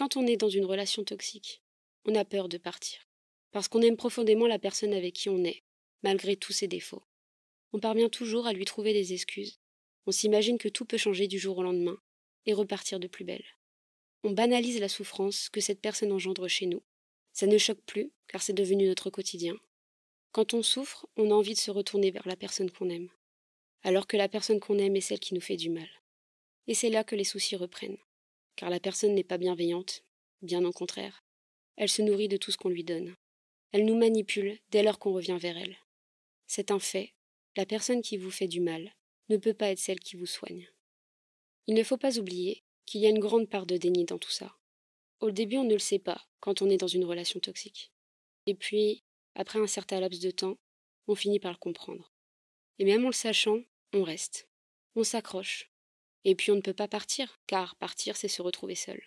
Quand on est dans une relation toxique, on a peur de partir, parce qu'on aime profondément la personne avec qui on est, malgré tous ses défauts. On parvient toujours à lui trouver des excuses. On s'imagine que tout peut changer du jour au lendemain et repartir de plus belle. On banalise la souffrance que cette personne engendre chez nous. Ça ne choque plus, car c'est devenu notre quotidien. Quand on souffre, on a envie de se retourner vers la personne qu'on aime, alors que la personne qu'on aime est celle qui nous fait du mal. Et c'est là que les soucis reprennent car la personne n'est pas bienveillante, bien au contraire. Elle se nourrit de tout ce qu'on lui donne. Elle nous manipule dès lors qu'on revient vers elle. C'est un fait, la personne qui vous fait du mal ne peut pas être celle qui vous soigne. Il ne faut pas oublier qu'il y a une grande part de déni dans tout ça. Au début, on ne le sait pas quand on est dans une relation toxique. Et puis, après un certain laps de temps, on finit par le comprendre. Et même en le sachant, on reste. On s'accroche, et puis on ne peut pas partir, car partir, c'est se retrouver seul.